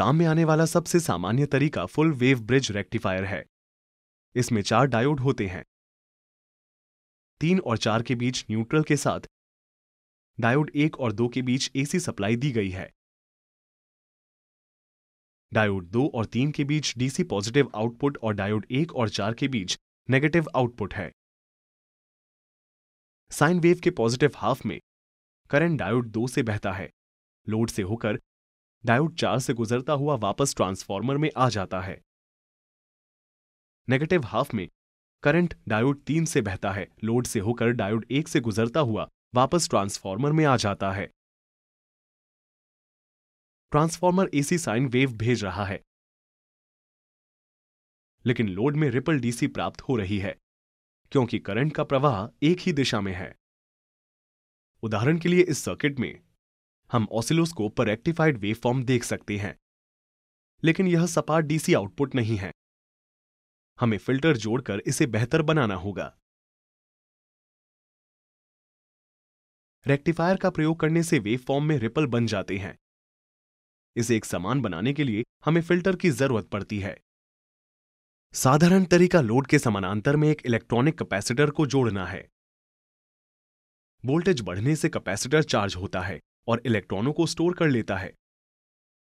काम में आने वाला सबसे सामान्य तरीका फुल वेव ब्रिज रेक्टिफायर है इसमें चार डायोड होते हैं तीन और चार के बीच न्यूट्रल के साथ डायोड एक और दो के बीच एसी सप्लाई दी गई है डायोड दो और तीन के बीच डीसी पॉजिटिव आउटपुट और डायोड एक और चार के बीच नेगेटिव आउटपुट है साइन वेव के पॉजिटिव हाफ में करंट डायोड दो से बहता है लोड से होकर डायोड चार से गुजरता हुआ वापस ट्रांसफॉर्मर में आ जाता है नेगेटिव हाफ में करंट डायोड तीन से बहता है लोड से होकर डायोड एक से गुजरता हुआ वापस ट्रांसफॉर्मर में आ जाता है ट्रांसफॉर्मर एसी साइन वेव भेज रहा है लेकिन लोड में रिपल डीसी प्राप्त हो रही है क्योंकि करंट का प्रवाह एक ही दिशा में है उदाहरण के लिए इस सर्किट में हम ऑसिलोस्कोप पर रेक्टिफाइड वेवफॉर्म देख सकते हैं लेकिन यह सपाट डीसी आउटपुट नहीं है हमें फिल्टर जोड़कर इसे बेहतर बनाना होगा रेक्टिफायर का प्रयोग करने से वेव फॉर्म में रिपल बन जाते हैं इसे एक समान बनाने के लिए हमें फिल्टर की जरूरत पड़ती है साधारण तरीका लोड के समानांतर में एक इलेक्ट्रॉनिक कैपेसिटर को जोड़ना है वोल्टेज बढ़ने से कैपेसिटर चार्ज होता है और इलेक्ट्रॉनों को स्टोर कर लेता है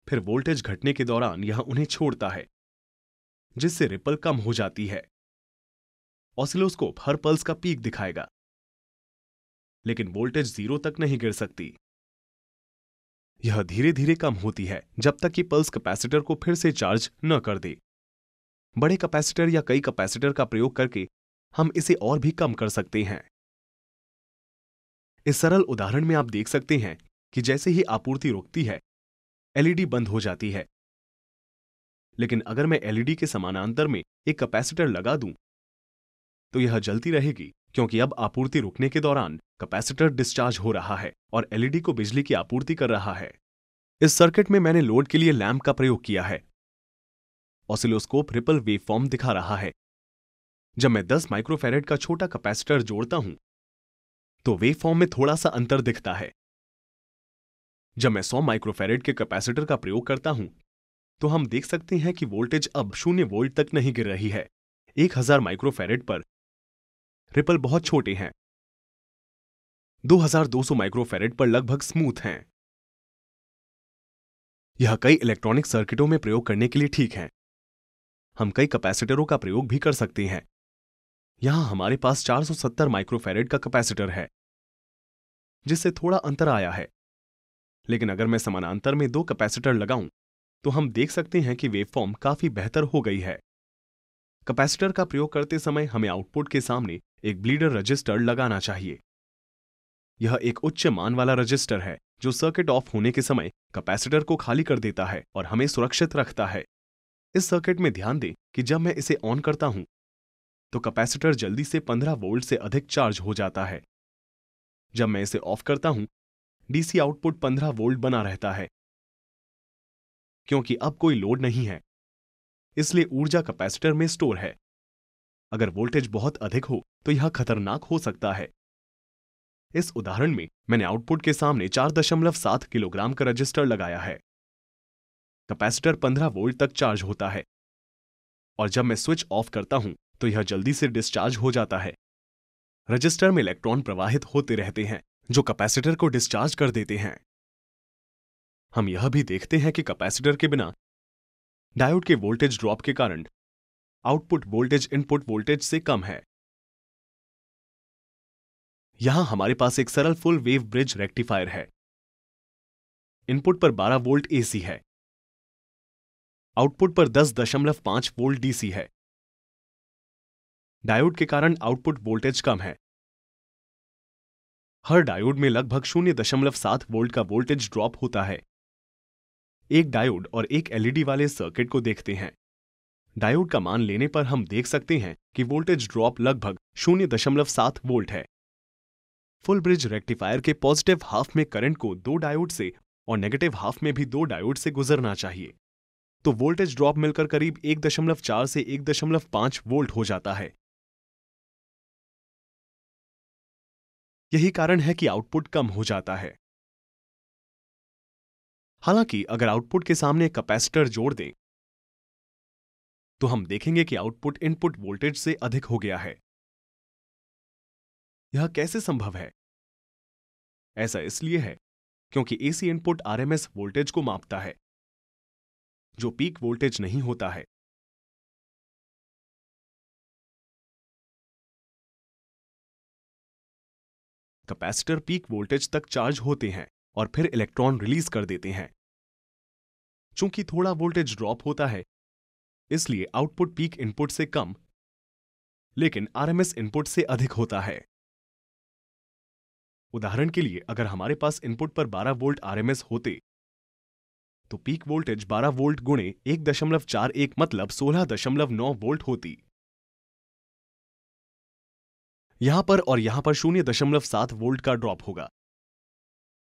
फिर वोल्टेज घटने के दौरान यह उन्हें छोड़ता है जिससे रिपल कम हो जाती है ऑसिलोस्कोप हर पल्स का पीक दिखाएगा लेकिन वोल्टेज जीरो तक नहीं गिर सकती यह धीरे धीरे कम होती है जब तक कि पल्स कैपेसिटर को फिर से चार्ज न कर दे बड़े कैपेसिटर या कई कैपेसिटर का प्रयोग करके हम इसे और भी कम कर सकते हैं इस सरल उदाहरण में आप देख सकते हैं कि जैसे ही आपूर्ति रुकती है एलईडी e बंद हो जाती है लेकिन अगर मैं एलईडी e के समानांतर में एक कैपेसिटर लगा दूं तो यह जलती रहेगी क्योंकि अब आपूर्ति रुकने के दौरान कैपेसिटर डिस्चार्ज हो रहा है और एलईडी e को बिजली की आपूर्ति कर रहा है इस सर्किट में मैंने लोड के लिए लैंप का प्रयोग किया है ऑसिलोस्कोप रिपल वेवफॉर्म दिखा रहा है जब मैं 10 माइक्रोफेरेट का छोटा कैपेसिटर जोड़ता हूं तो वेवफॉर्म में थोड़ा सा अंतर दिखता है जब मैं 100 माइक्रोफेरेड के कैपेसिटर का प्रयोग करता हूं तो हम देख सकते हैं कि वोल्टेज अब शून्य वोल्ट तक नहीं गिर रही है एक हजार माइक्रोफेरेड पर रिपल बहुत छोटे हैं 2200 माइक्रोफेरेड पर लगभग स्मूथ हैं यह कई इलेक्ट्रॉनिक सर्किटों में प्रयोग करने के लिए ठीक है हम कई कैपेसिटरों का प्रयोग भी कर सकते हैं यहां हमारे पास 470 माइक्रोफेरेड का कैपेसिटर है जिससे थोड़ा अंतर आया है लेकिन अगर मैं समानांतर में दो कैपेसिटर लगाऊं तो हम देख सकते हैं कि वेवफॉर्म काफी बेहतर हो गई है कैपेसिटर का प्रयोग करते समय हमें आउटपुट के सामने एक ब्लीडर रजिस्टर लगाना चाहिए यह एक उच्च मान वाला रजिस्टर है जो सर्किट ऑफ होने के समय कैपेसिटर को खाली कर देता है और हमें सुरक्षित रखता है इस सर्किट में ध्यान दें कि जब मैं इसे ऑन करता हूं तो कैपेसिटर जल्दी से 15 वोल्ट से अधिक चार्ज हो जाता है जब मैं इसे ऑफ करता हूं डीसी आउटपुट 15 वोल्ट बना रहता है क्योंकि अब कोई लोड नहीं है इसलिए ऊर्जा कैपेसिटर में स्टोर है अगर वोल्टेज बहुत अधिक हो तो यह खतरनाक हो सकता है इस उदाहरण में मैंने आउटपुट के सामने 4.7 किलोग्राम का रजिस्टर लगाया है कैपेसिटर 15 वोल्ट तक चार्ज होता है और जब मैं स्विच ऑफ करता हूं तो यह जल्दी से डिस्चार्ज हो जाता है रजिस्टर में इलेक्ट्रॉन प्रवाहित होते रहते हैं जो कैपेसिटर को डिस्चार्ज कर देते हैं हम यह भी देखते हैं कि कैपेसिटर के बिना डायोड के वोल्टेज ड्रॉप के कारण आउटपुट वोल्टेज इनपुट वोल्टेज से कम है यहां हमारे पास एक सरल फुल वेव ब्रिज रेक्टिफायर है इनपुट पर 12 वोल्ट एसी है आउटपुट पर 10.5 वोल्ट डीसी है डायोड के कारण आउटपुट वोल्टेज कम है हर डायोड में लगभग शून्य दशमलव सात वोल्ट का वोल्टेज ड्रॉप होता है एक डायोड और एक एलईडी वाले सर्किट को देखते हैं डायोड का मान लेने पर हम देख सकते हैं कि वोल्टेज ड्रॉप लगभग शून्य दशमलव सात वोल्ट है फुल ब्रिज रेक्टिफायर के पॉजिटिव हाफ में करंट को दो डायोड से और नेगेटिव हाफ में भी दो डायोड से गुजरना चाहिए तो वोल्टेज ड्रॉप मिलकर करीब एक दशमलव चार से एक दशमलव पांच वोल्ट हो जाता है यही कारण है कि आउटपुट कम हो जाता है हालांकि अगर आउटपुट के सामने कैपेसिटर जोड़ दें तो हम देखेंगे कि आउटपुट इनपुट वोल्टेज से अधिक हो गया है यह कैसे संभव है ऐसा इसलिए है क्योंकि एसी इनपुट आरएमएस वोल्टेज को मापता है जो पीक वोल्टेज नहीं होता है कैपेसिटर पीक वोल्टेज तक चार्ज होते हैं और फिर इलेक्ट्रॉन रिलीज कर देते हैं चूंकि थोड़ा वोल्टेज ड्रॉप होता है इसलिए आउटपुट पीक इनपुट से कम लेकिन आरएमएस इनपुट से अधिक होता है उदाहरण के लिए अगर हमारे पास इनपुट पर 12 वोल्ट आरएमएस होते तो पीक वोल्टेज 12 वोल्ट गुणे एक दशमलव चार एक मतलब सोलह दशमलव नौ वोल्ट होती यहां पर और यहां पर शून्य दशमलव सात वोल्ट का ड्रॉप होगा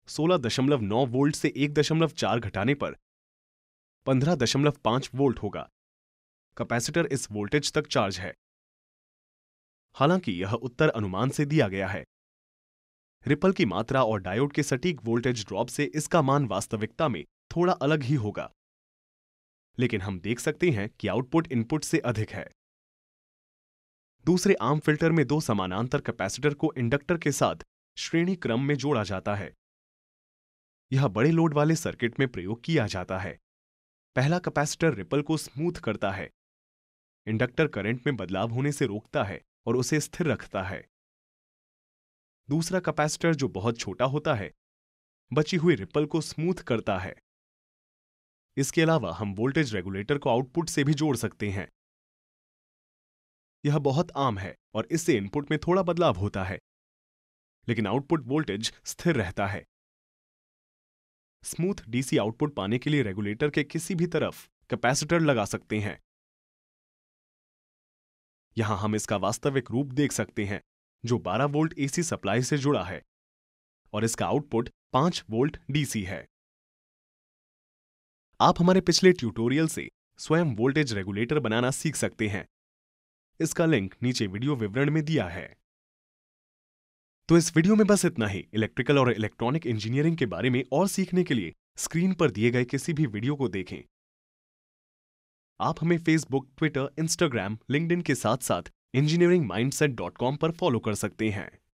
सोलह दशमलव नौ वोल्ट से एक दशमलव चार घटाने पर पंद्रह दशमलव पांच वोल्ट होगा कैपेसिटर इस वोल्टेज तक चार्ज है हालांकि यह उत्तर अनुमान से दिया गया है रिपल की मात्रा और डायोड के सटीक वोल्टेज ड्रॉप से इसका मान वास्तविकता में थोड़ा अलग ही होगा लेकिन हम देख सकते हैं कि आउटपुट इनपुट से अधिक है दूसरे आम फिल्टर में दो समानांतर कैपेसिटर को इंडक्टर के साथ श्रेणी क्रम में जोड़ा जाता है यह बड़े लोड वाले सर्किट में प्रयोग किया जाता है पहला कैपेसिटर रिपल को स्मूथ करता है इंडक्टर करंट में बदलाव होने से रोकता है और उसे स्थिर रखता है दूसरा कैपेसिटर जो बहुत छोटा होता है बची हुई रिपल को स्मूथ करता है इसके अलावा हम वोल्टेज रेगुलेटर को आउटपुट से भी जोड़ सकते हैं यह बहुत आम है और इससे इनपुट में थोड़ा बदलाव होता है लेकिन आउटपुट वोल्टेज स्थिर रहता है स्मूथ डीसी आउटपुट पाने के लिए रेगुलेटर के किसी भी तरफ कैपेसिटर लगा सकते हैं यहां हम इसका वास्तविक रूप देख सकते हैं जो 12 वोल्ट एसी सप्लाई से जुड़ा है और इसका आउटपुट 5 वोल्ट डीसी है आप हमारे पिछले ट्यूटोरियल से स्वयं वोल्टेज रेगुलेटर बनाना सीख सकते हैं इसका लिंक नीचे वीडियो विवरण में दिया है तो इस वीडियो में बस इतना ही इलेक्ट्रिकल और इलेक्ट्रॉनिक इंजीनियरिंग के बारे में और सीखने के लिए स्क्रीन पर दिए गए किसी भी वीडियो को देखें आप हमें फेसबुक ट्विटर इंस्टाग्राम लिंक्डइन के साथ साथ इंजीनियरिंग माइंडसेट डॉट कॉम पर फॉलो कर सकते हैं